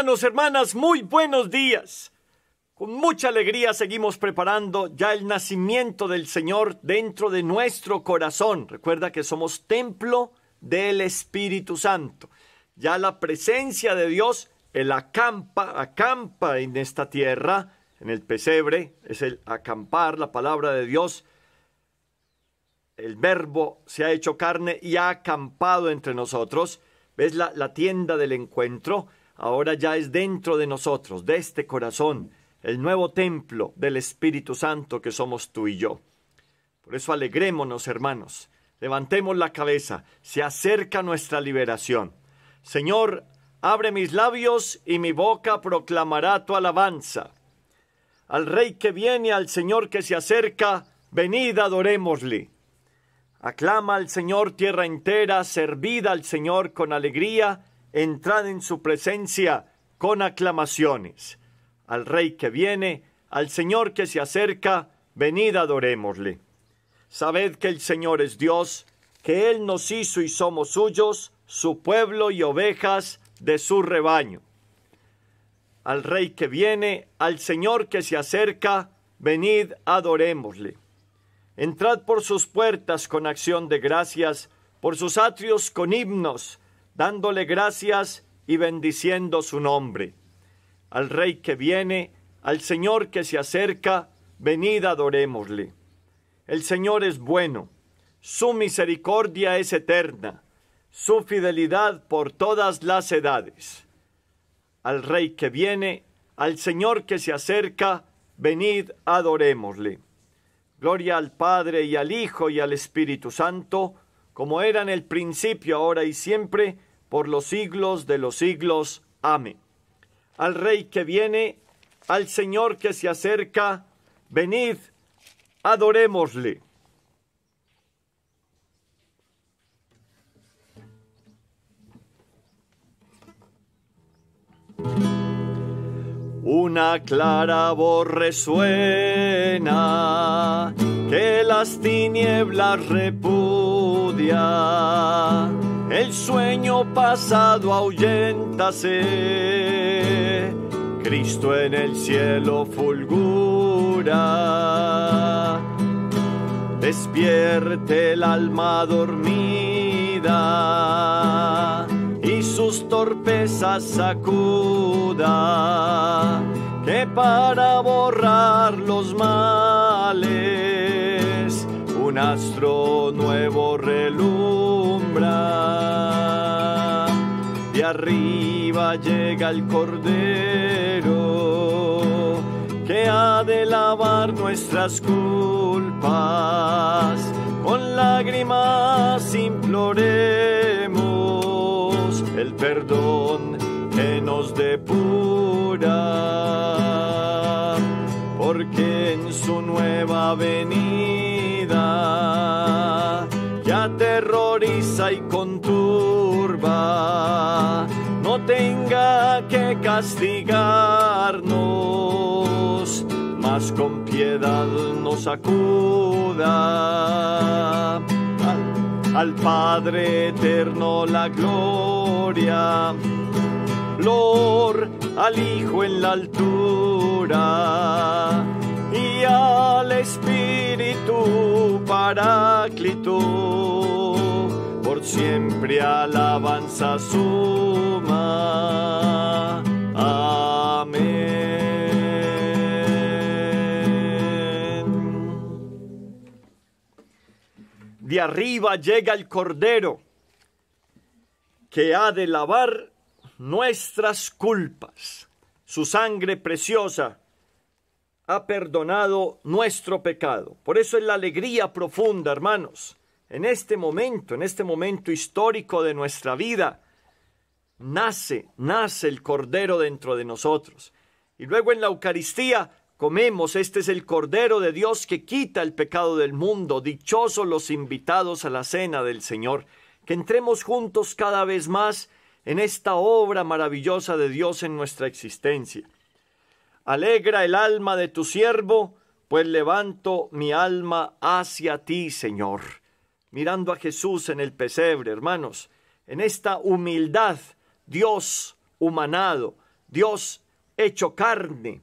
hermanos, hermanas, muy buenos días. Con mucha alegría seguimos preparando ya el nacimiento del Señor dentro de nuestro corazón. Recuerda que somos templo del Espíritu Santo. Ya la presencia de Dios, el acampa, acampa en esta tierra, en el pesebre, es el acampar, la palabra de Dios. El verbo se ha hecho carne y ha acampado entre nosotros. ¿Ves la, la tienda del encuentro? ahora ya es dentro de nosotros, de este corazón, el nuevo templo del Espíritu Santo que somos tú y yo. Por eso alegrémonos, hermanos, levantemos la cabeza, se acerca nuestra liberación. Señor, abre mis labios y mi boca proclamará tu alabanza. Al Rey que viene, al Señor que se acerca, venid adorémosle. Aclama al Señor tierra entera, servida al Señor con alegría, entrad en su presencia con aclamaciones. Al Rey que viene, al Señor que se acerca, venid adorémosle. Sabed que el Señor es Dios, que Él nos hizo y somos suyos, su pueblo y ovejas de su rebaño. Al Rey que viene, al Señor que se acerca, venid adorémosle. Entrad por sus puertas con acción de gracias, por sus atrios con himnos, dándole gracias y bendiciendo su nombre. Al Rey que viene, al Señor que se acerca, venid adorémosle. El Señor es bueno, su misericordia es eterna, su fidelidad por todas las edades. Al Rey que viene, al Señor que se acerca, venid adorémosle. Gloria al Padre y al Hijo y al Espíritu Santo, como era en el principio, ahora y siempre, por los siglos de los siglos. Amén. Al Rey que viene, al Señor que se acerca, venid, adorémosle. Una clara voz resuena que las tinieblas repudia, el sueño pasado ahuyéntase Cristo en el cielo fulgura, despierte el alma dormida y sus torpezas sacuda, que para borrar los mal astro nuevo relumbra. De arriba llega el Cordero que ha de lavar nuestras culpas. Con lágrimas imploremos el perdón que nos depura, porque en su nueva venida ya que aterroriza y conturba, no tenga que castigarnos, mas con piedad nos acuda. Al, Padre eterno la gloria, al Hijo en la altura y al Espíritu Paráclito, por siempre alabanza suma. Amén. De arriba llega el Cordero que ha de lavar nuestras culpas. Su sangre preciosa ha perdonado nuestro pecado. Por eso es la alegría profunda, hermanos. En este momento, en este momento histórico de nuestra vida, nace, nace el Cordero dentro de nosotros. Y luego en la Eucaristía comemos, este es el Cordero de Dios que quita el pecado del mundo. Dichosos los invitados a la cena del Señor. Que entremos juntos cada vez más en esta obra maravillosa de Dios en nuestra existencia. Alegra el alma de tu siervo, pues levanto mi alma hacia ti, Señor. Mirando a Jesús en el pesebre, hermanos, en esta humildad, Dios humanado, Dios hecho carne.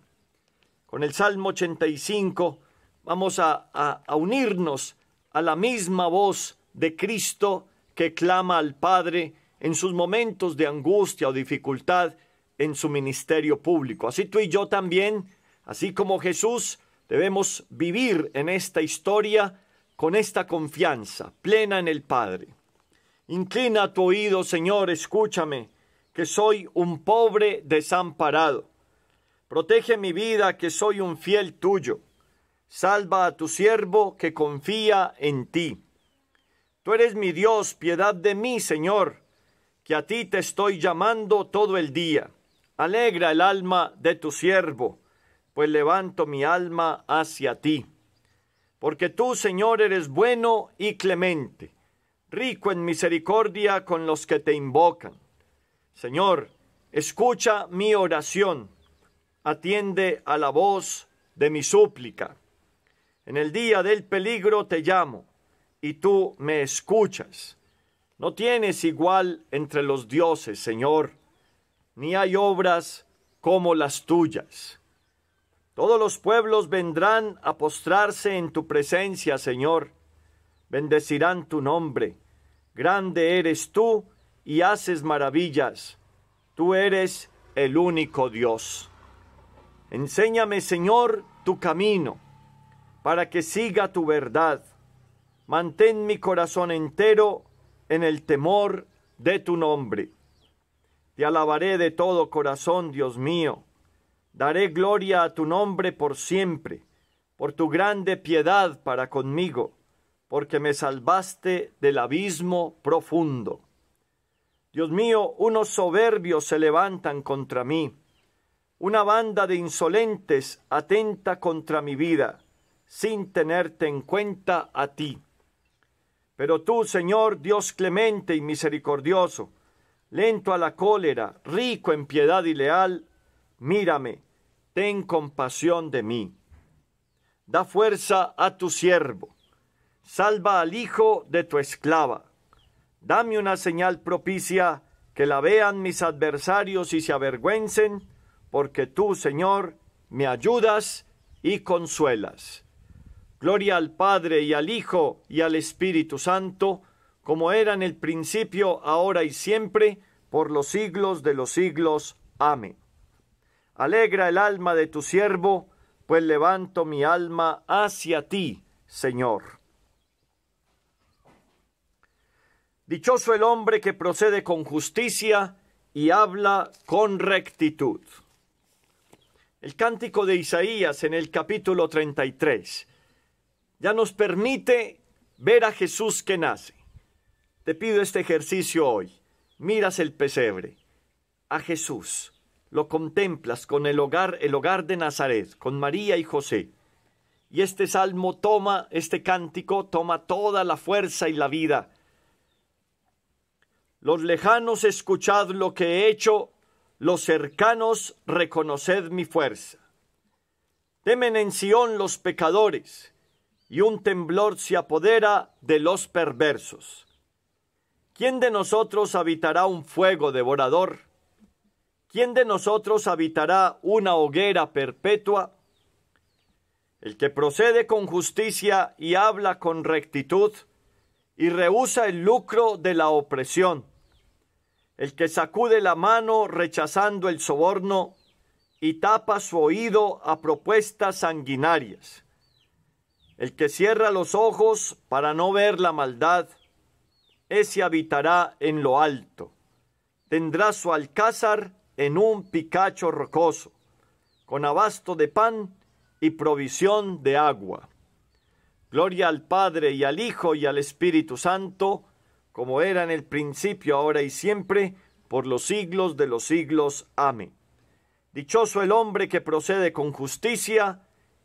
Con el Salmo 85 vamos a, a unirnos a la misma voz de Cristo que clama al Padre en sus momentos de angustia o dificultad en su ministerio público. Así tú y yo también, así como Jesús, debemos vivir en esta historia con esta confianza plena en el Padre. Inclina tu oído, Señor, escúchame, que soy un pobre desamparado. Protege mi vida, que soy un fiel tuyo. Salva a tu siervo, que confía en ti. Tú eres mi Dios, piedad de mí, Señor, que a ti te estoy llamando todo el día. Alegra el alma de tu siervo, pues levanto mi alma hacia ti. Porque tú, Señor, eres bueno y clemente, rico en misericordia con los que te invocan. Señor, escucha mi oración, atiende a la voz de mi súplica. En el día del peligro te llamo, y tú me escuchas. No tienes igual entre los dioses, Señor ni hay obras como las tuyas. Todos los pueblos vendrán a postrarse en tu presencia, Señor. Bendecirán tu nombre. Grande eres tú y haces maravillas. Tú eres el único Dios. Enséñame, Señor, tu camino, para que siga tu verdad. Mantén mi corazón entero en el temor de tu nombre. Te alabaré de todo corazón, Dios mío. Daré gloria a tu nombre por siempre, por tu grande piedad para conmigo, porque me salvaste del abismo profundo. Dios mío, unos soberbios se levantan contra mí. Una banda de insolentes atenta contra mi vida, sin tenerte en cuenta a ti. Pero tú, Señor, Dios clemente y misericordioso, lento a la cólera, rico en piedad y leal, mírame, ten compasión de mí. Da fuerza a tu siervo, salva al hijo de tu esclava. Dame una señal propicia, que la vean mis adversarios y se avergüencen, porque tú, Señor, me ayudas y consuelas. Gloria al Padre y al Hijo y al Espíritu Santo, como era en el principio, ahora y siempre, por los siglos de los siglos. Amén. Alegra el alma de tu siervo, pues levanto mi alma hacia ti, Señor. Dichoso el hombre que procede con justicia y habla con rectitud. El cántico de Isaías en el capítulo 33 ya nos permite ver a Jesús que nace. Te pido este ejercicio hoy. Miras el pesebre, a Jesús, lo contemplas con el hogar, el hogar de Nazaret, con María y José. Y este salmo toma, este cántico toma toda la fuerza y la vida. Los lejanos escuchad lo que he hecho, los cercanos reconoced mi fuerza. Temen en Sión los pecadores, y un temblor se apodera de los perversos. ¿Quién de nosotros habitará un fuego devorador? ¿Quién de nosotros habitará una hoguera perpetua? El que procede con justicia y habla con rectitud y rehúsa el lucro de la opresión. El que sacude la mano rechazando el soborno y tapa su oído a propuestas sanguinarias. El que cierra los ojos para no ver la maldad ese habitará en lo alto. Tendrá su alcázar en un picacho rocoso, con abasto de pan y provisión de agua. Gloria al Padre y al Hijo y al Espíritu Santo, como era en el principio, ahora y siempre, por los siglos de los siglos. Amén. Dichoso el hombre que procede con justicia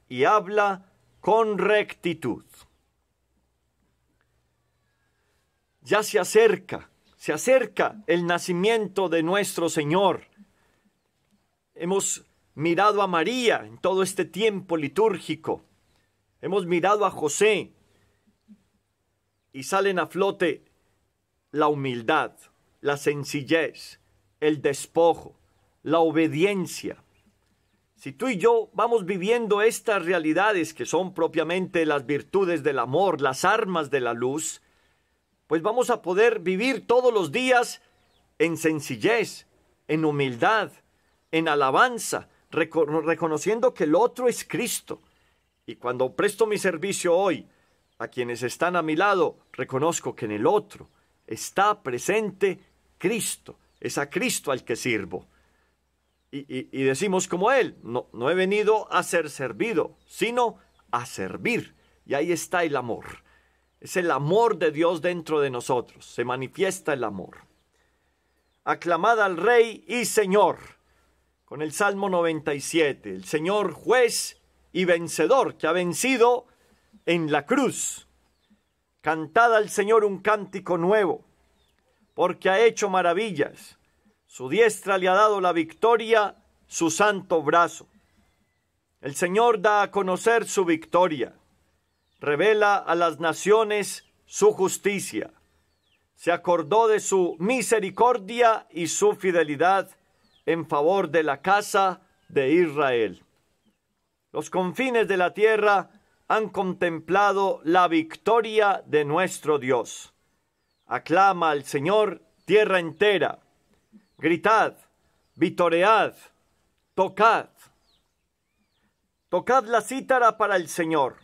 y habla con rectitud. ya se acerca, se acerca el nacimiento de nuestro Señor. Hemos mirado a María en todo este tiempo litúrgico, hemos mirado a José y salen a flote la humildad, la sencillez, el despojo, la obediencia. Si tú y yo vamos viviendo estas realidades que son propiamente las virtudes del amor, las armas de la luz, pues vamos a poder vivir todos los días en sencillez, en humildad, en alabanza, reconociendo que el otro es Cristo. Y cuando presto mi servicio hoy a quienes están a mi lado, reconozco que en el otro está presente Cristo, es a Cristo al que sirvo. Y, decimos como Él, no he venido a ser servido, sino a servir. Y ahí está el amor. Es el amor de Dios dentro de nosotros. Se manifiesta el amor. Aclamad al Rey y Señor. Con el Salmo 97. El Señor juez y vencedor que ha vencido en la cruz. Cantada al Señor un cántico nuevo, porque ha hecho maravillas. Su diestra le ha dado la victoria, su santo brazo. El Señor da a conocer su victoria revela a las naciones su justicia. Se acordó de su misericordia y su fidelidad en favor de la casa de Israel. Los confines de la tierra han contemplado la victoria de nuestro Dios. Aclama al Señor tierra entera. Gritad, vitoread, tocad. Tocad la cítara para el Señor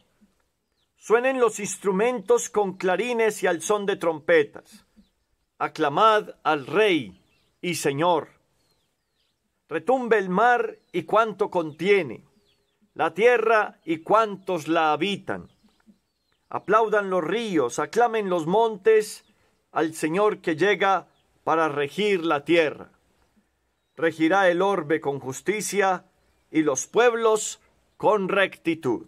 Suenen los instrumentos con clarines y al son de trompetas. Aclamad al Rey y Señor. Retumbe el mar y cuanto contiene, la tierra y cuantos la habitan. Aplaudan los ríos, aclamen los montes al Señor que llega para regir la tierra. Regirá el orbe con justicia y los pueblos con rectitud.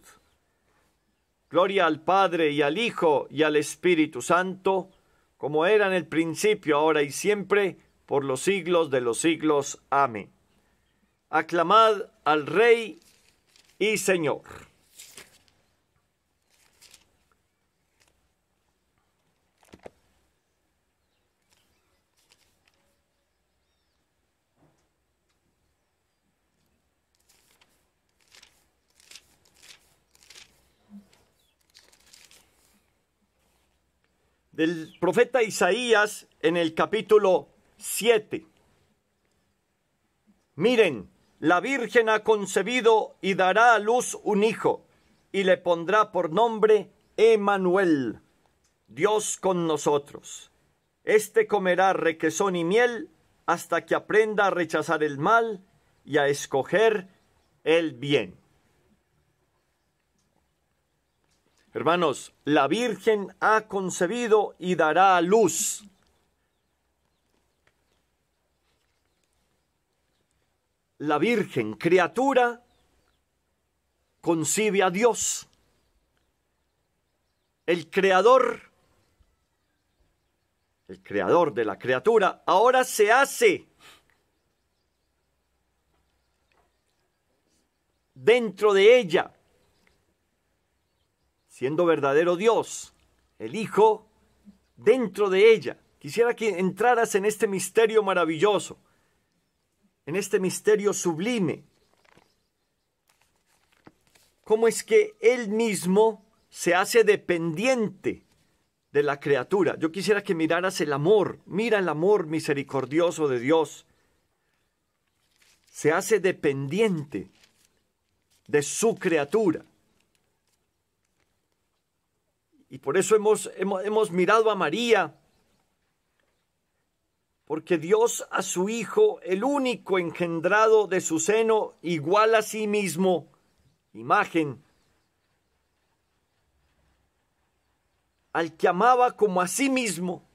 Gloria al Padre y al Hijo y al Espíritu Santo, como era en el principio, ahora y siempre, por los siglos de los siglos. Amén. Aclamad al Rey y Señor. del profeta Isaías en el capítulo 7. Miren, la Virgen ha concebido y dará a luz un hijo, y le pondrá por nombre Emanuel, Dios con nosotros. Este comerá requesón y miel hasta que aprenda a rechazar el mal y a escoger el bien. Hermanos, la Virgen ha concebido y dará a luz. La Virgen, criatura, concibe a Dios. El creador, el creador de la criatura, ahora se hace dentro de ella siendo verdadero Dios, el Hijo, dentro de ella. Quisiera que entraras en este misterio maravilloso, en este misterio sublime. ¿Cómo es que Él mismo se hace dependiente de la criatura? Yo quisiera que miraras el amor, mira el amor misericordioso de Dios. Se hace dependiente de su criatura. Y por eso hemos, hemos, mirado a María, porque Dios a su Hijo, el único engendrado de su seno, igual a sí mismo, imagen, al que amaba como a sí mismo,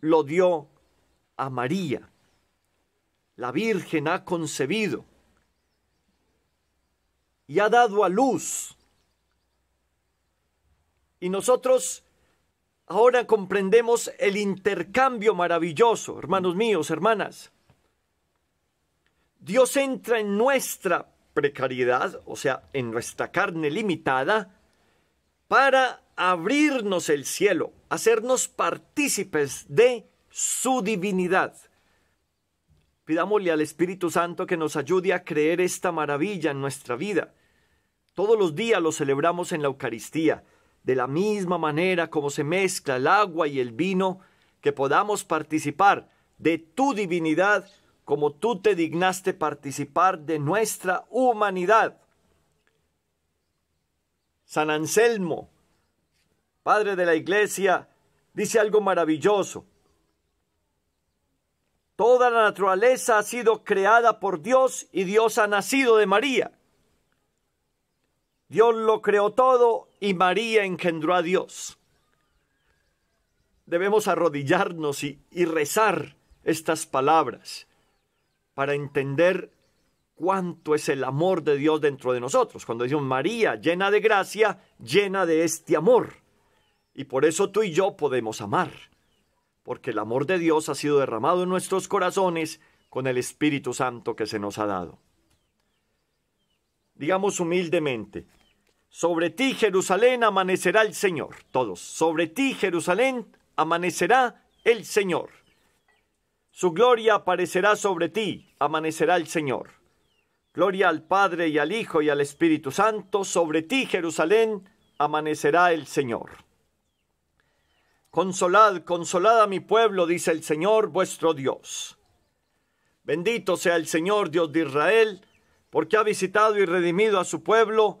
lo dio a María. La Virgen ha concebido y ha dado a luz y nosotros ahora comprendemos el intercambio maravilloso, hermanos míos, hermanas. Dios entra en nuestra precariedad, o sea, en nuestra carne limitada, para abrirnos el cielo, hacernos partícipes de su divinidad. Pidámosle al Espíritu Santo que nos ayude a creer esta maravilla en nuestra vida. Todos los días lo celebramos en la Eucaristía, de la misma manera como se mezcla el agua y el vino, que podamos participar de tu divinidad como tú te dignaste participar de nuestra humanidad. San Anselmo, padre de la iglesia, dice algo maravilloso. Toda la naturaleza ha sido creada por Dios y Dios ha nacido de María. Dios lo creó todo y María engendró a Dios. Debemos arrodillarnos y, rezar estas palabras para entender cuánto es el amor de Dios dentro de nosotros. Cuando decimos María, llena de gracia, llena de este amor. Y por eso tú y yo podemos amar, porque el amor de Dios ha sido derramado en nuestros corazones con el Espíritu Santo que se nos ha dado. Digamos humildemente, sobre ti, Jerusalén, amanecerá el Señor. Todos. Sobre ti, Jerusalén, amanecerá el Señor. Su gloria aparecerá sobre ti, amanecerá el Señor. Gloria al Padre y al Hijo y al Espíritu Santo, sobre ti, Jerusalén, amanecerá el Señor. Consolad, consolad a mi pueblo, dice el Señor vuestro Dios. Bendito sea el Señor Dios de Israel, porque ha visitado y redimido a su pueblo,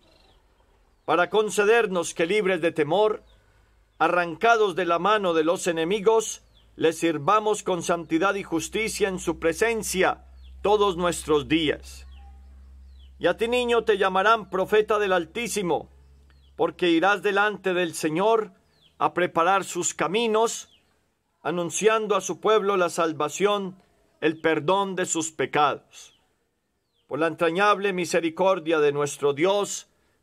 para concedernos que libres de temor, arrancados de la mano de los enemigos, les sirvamos con santidad y justicia en su presencia todos nuestros días. Y a ti niño te llamarán profeta del Altísimo, porque irás delante del Señor a preparar sus caminos, anunciando a su pueblo la salvación, el perdón de sus pecados. Por la entrañable misericordia de nuestro Dios,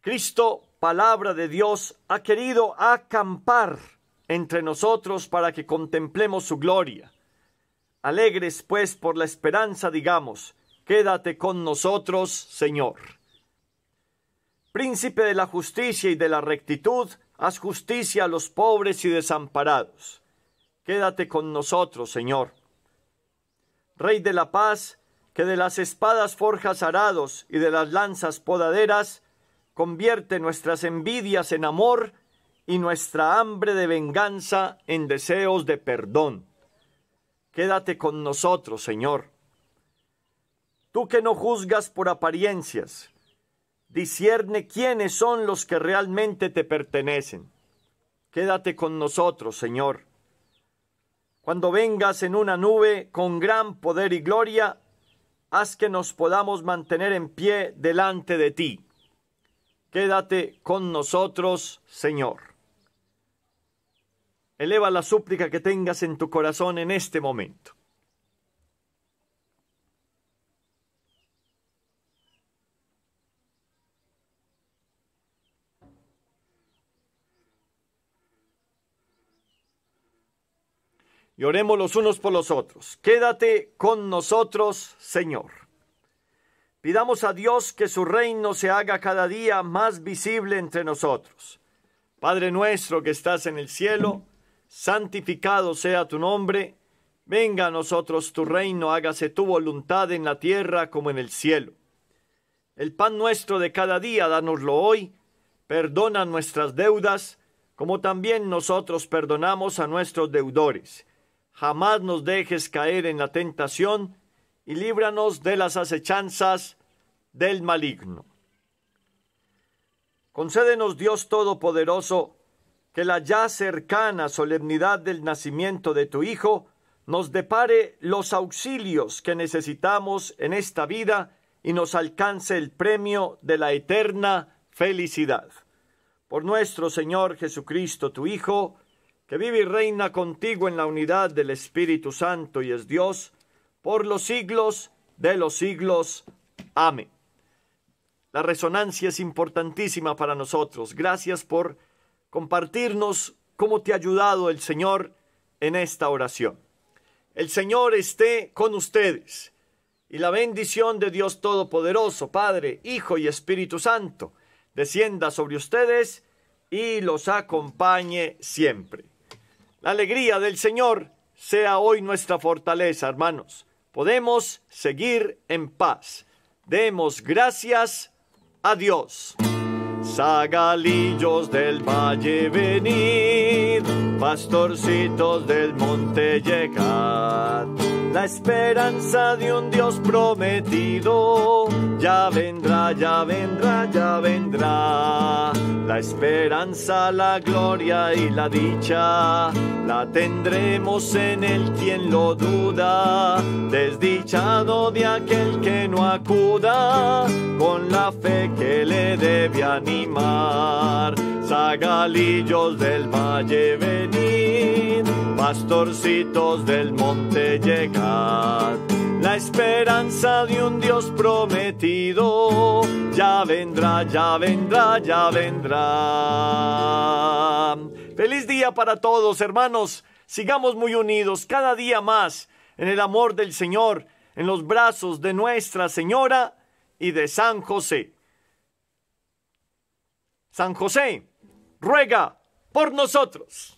Cristo, palabra de Dios, ha querido acampar entre nosotros para que contemplemos su gloria. Alegres, pues, por la esperanza, digamos, quédate con nosotros, Señor. Príncipe de la justicia y de la rectitud, haz justicia a los pobres y desamparados. Quédate con nosotros, Señor. Rey de la paz, que de las espadas forjas arados y de las lanzas podaderas, Convierte nuestras envidias en amor y nuestra hambre de venganza en deseos de perdón. Quédate con nosotros, Señor. Tú que no juzgas por apariencias, discierne quiénes son los que realmente te pertenecen. Quédate con nosotros, Señor. Cuando vengas en una nube con gran poder y gloria, haz que nos podamos mantener en pie delante de ti. Quédate con nosotros, Señor. Eleva la súplica que tengas en tu corazón en este momento. y oremos los unos por los otros. Quédate con nosotros, Señor. Pidamos a Dios que su reino se haga cada día más visible entre nosotros. Padre nuestro que estás en el cielo, santificado sea tu nombre, venga a nosotros tu reino, hágase tu voluntad en la tierra como en el cielo. El pan nuestro de cada día, dánoslo hoy, perdona nuestras deudas, como también nosotros perdonamos a nuestros deudores. Jamás nos dejes caer en la tentación, y líbranos de las acechanzas del maligno. Concédenos Dios Todopoderoso que la ya cercana solemnidad del nacimiento de tu Hijo nos depare los auxilios que necesitamos en esta vida y nos alcance el premio de la eterna felicidad. Por nuestro Señor Jesucristo, tu Hijo, que vive y reina contigo en la unidad del Espíritu Santo y es Dios, por los siglos de los siglos. Amén. La resonancia es importantísima para nosotros. Gracias por compartirnos cómo te ha ayudado el Señor en esta oración. El Señor esté con ustedes y la bendición de Dios Todopoderoso, Padre, Hijo y Espíritu Santo, descienda sobre ustedes y los acompañe siempre. La alegría del Señor sea hoy nuestra fortaleza, hermanos. Podemos seguir en paz. Demos gracias Adiós. Sagalillos del valle venid, pastorcitos del monte llegad. La esperanza de un Dios prometido ya vendrá, ya vendrá, ya vendrá. La esperanza, la gloria y la dicha la tendremos en el quien lo duda. Desdichado de aquel que no acuda con la fe que le debían mar, zagalillos del valle venid, pastorcitos del monte llegar, La esperanza de un Dios prometido ya vendrá, ya vendrá, ya vendrá. Feliz día para todos, hermanos. Sigamos muy unidos cada día más en el amor del Señor, en los brazos de Nuestra Señora y de San José. San José, ruega por nosotros.